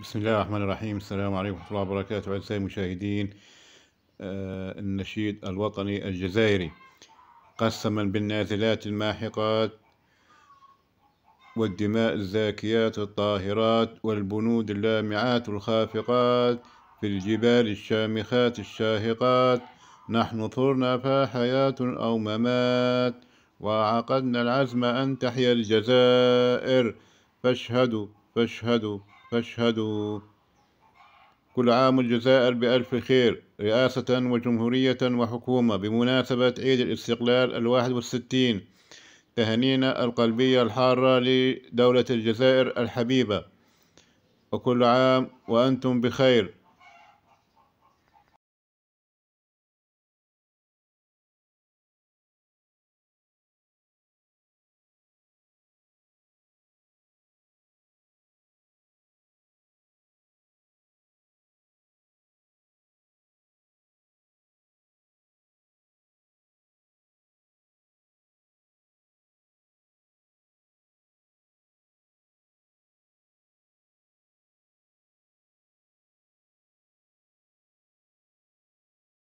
بسم الله الرحمن الرحيم السلام عليكم ورحمة الله وبركاته أعزائي المشاهدين آه، النشيد الوطني الجزائري قسما بالنازلات الماحقات والدماء الزاكيات الطاهرات والبنود اللامعات الخافقات في الجبال الشامخات الشاهقات نحن ثرنا فحياة أو ممات وعقدنا العزم أن تحيا الجزائر فاشهدوا فاشهدوا فاشهدوا كل عام الجزائر بألف خير رئاسة وجمهورية وحكومة بمناسبة عيد الاستقلال الواحد والستين تهنينا القلبية الحارة لدولة الجزائر الحبيبة وكل عام وأنتم بخير